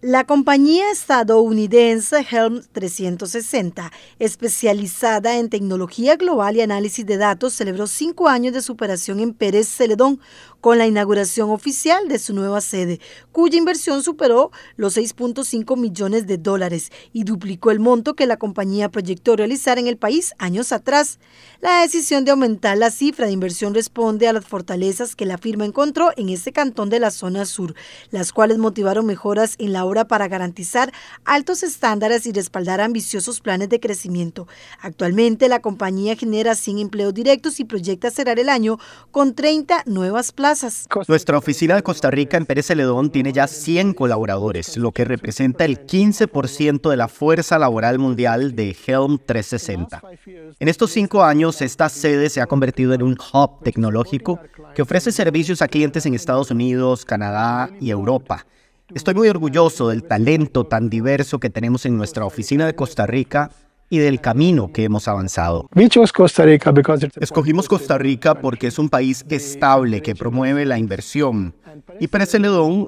La compañía estadounidense Helm 360, especializada en tecnología global y análisis de datos, celebró cinco años de superación en Pérez Celedón con la inauguración oficial de su nueva sede, cuya inversión superó los 6.5 millones de dólares y duplicó el monto que la compañía proyectó realizar en el país años atrás. La decisión de aumentar la cifra de inversión responde a las fortalezas que la firma encontró en este cantón de la zona sur, las cuales motivaron mejoras en la obra para garantizar altos estándares y respaldar ambiciosos planes de crecimiento. Actualmente la compañía genera 100 empleos directos y proyecta cerrar el año con 30 nuevas plantas. Nuestra oficina de Costa Rica en Pérez Celedón tiene ya 100 colaboradores, lo que representa el 15% de la fuerza laboral mundial de Helm 360. En estos cinco años, esta sede se ha convertido en un hub tecnológico que ofrece servicios a clientes en Estados Unidos, Canadá y Europa. Estoy muy orgulloso del talento tan diverso que tenemos en nuestra oficina de Costa Rica y del camino que hemos avanzado. Escogimos Costa Rica porque es un país estable que promueve la inversión y Pérez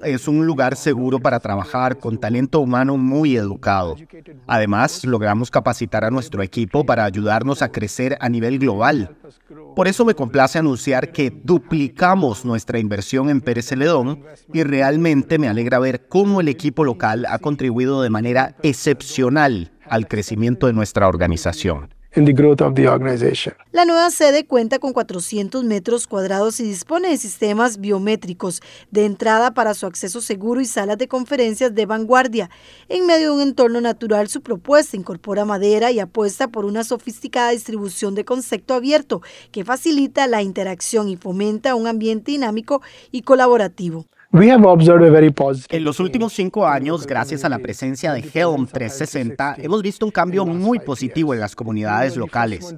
es un lugar seguro para trabajar con talento humano muy educado. Además, logramos capacitar a nuestro equipo para ayudarnos a crecer a nivel global. Por eso me complace anunciar que duplicamos nuestra inversión en Pérez Celedón y realmente me alegra ver cómo el equipo local ha contribuido de manera excepcional al crecimiento de nuestra organización. La nueva sede cuenta con 400 metros cuadrados y dispone de sistemas biométricos de entrada para su acceso seguro y salas de conferencias de vanguardia. En medio de un entorno natural, su propuesta incorpora madera y apuesta por una sofisticada distribución de concepto abierto que facilita la interacción y fomenta un ambiente dinámico y colaborativo. En los últimos cinco años, gracias a la presencia de Helm 360, hemos visto un cambio muy positivo en las comunidades locales.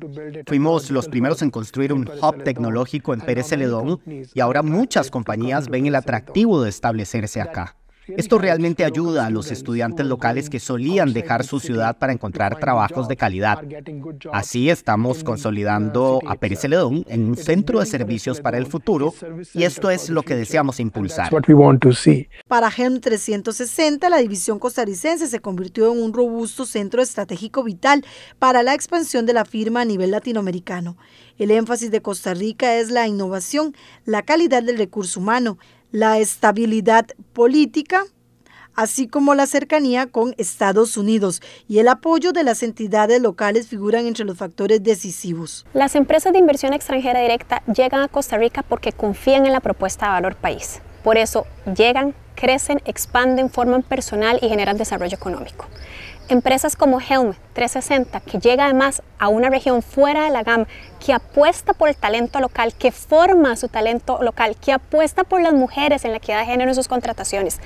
Fuimos los primeros en construir un hub tecnológico en Pérez Celedón y ahora muchas compañías ven el atractivo de establecerse acá. Esto realmente ayuda a los estudiantes locales que solían dejar su ciudad para encontrar trabajos de calidad. Así estamos consolidando a Pérez en un centro de servicios para el futuro y esto es lo que deseamos impulsar. Para GEM 360, la división costarricense se convirtió en un robusto centro estratégico vital para la expansión de la firma a nivel latinoamericano. El énfasis de Costa Rica es la innovación, la calidad del recurso humano, la estabilidad política, así como la cercanía con Estados Unidos y el apoyo de las entidades locales figuran entre los factores decisivos. Las empresas de inversión extranjera directa llegan a Costa Rica porque confían en la propuesta de valor país. Por eso llegan, crecen, expanden, forman personal y generan desarrollo económico. Empresas como Helm 360, que llega además a una región fuera de la gama que apuesta por el talento local, que forma su talento local, que apuesta por las mujeres en la equidad de género en sus contrataciones.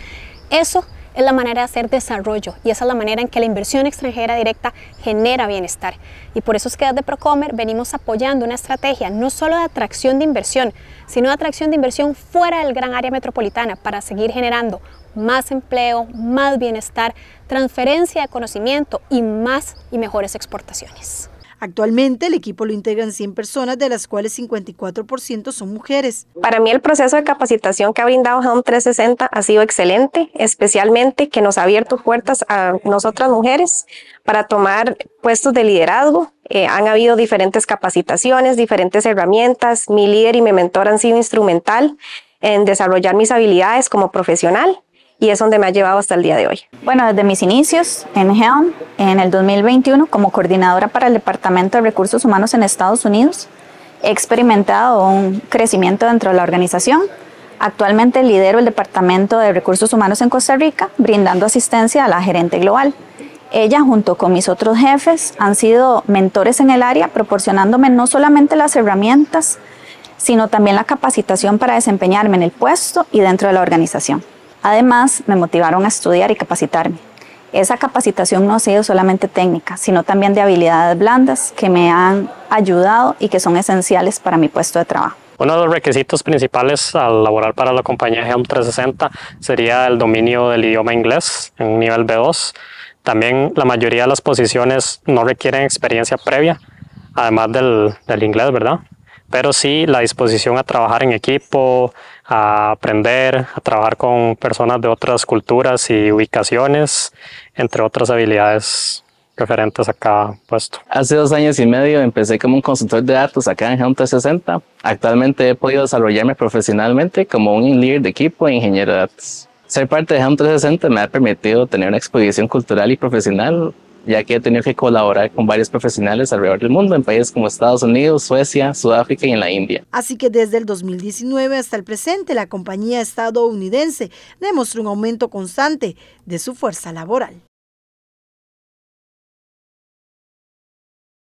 Eso es la manera de hacer desarrollo y esa es la manera en que la inversión extranjera directa genera bienestar. Y por eso es que desde Procomer venimos apoyando una estrategia no solo de atracción de inversión, sino de atracción de inversión fuera del gran área metropolitana para seguir generando más empleo, más bienestar, transferencia de conocimiento y más y mejores exportaciones. Actualmente el equipo lo integran 100 personas, de las cuales 54% son mujeres. Para mí el proceso de capacitación que ha brindado Home 360 ha sido excelente, especialmente que nos ha abierto puertas a nosotras mujeres para tomar puestos de liderazgo. Eh, han habido diferentes capacitaciones, diferentes herramientas. Mi líder y mi mentor han sido instrumental en desarrollar mis habilidades como profesional y es donde me ha llevado hasta el día de hoy. Bueno, desde mis inicios en Helm, en el 2021, como coordinadora para el Departamento de Recursos Humanos en Estados Unidos, he experimentado un crecimiento dentro de la organización. Actualmente lidero el Departamento de Recursos Humanos en Costa Rica, brindando asistencia a la gerente global. Ella, junto con mis otros jefes, han sido mentores en el área, proporcionándome no solamente las herramientas, sino también la capacitación para desempeñarme en el puesto y dentro de la organización. Además, me motivaron a estudiar y capacitarme. Esa capacitación no ha sido solamente técnica, sino también de habilidades blandas que me han ayudado y que son esenciales para mi puesto de trabajo. Uno de los requisitos principales al laborar para la compañía Helm 360 sería el dominio del idioma inglés en nivel B2. También la mayoría de las posiciones no requieren experiencia previa, además del inglés, ¿verdad? pero sí la disposición a trabajar en equipo, a aprender, a trabajar con personas de otras culturas y ubicaciones, entre otras habilidades referentes a cada puesto. Hace dos años y medio empecé como un consultor de datos acá en Helm 360. Actualmente he podido desarrollarme profesionalmente como un líder de equipo e ingeniero de datos. Ser parte de Helm 360 me ha permitido tener una exposición cultural y profesional ya que he tenido que colaborar con varios profesionales alrededor del mundo en países como Estados Unidos, Suecia, Sudáfrica y en la India. Así que desde el 2019 hasta el presente, la compañía estadounidense demostró un aumento constante de su fuerza laboral.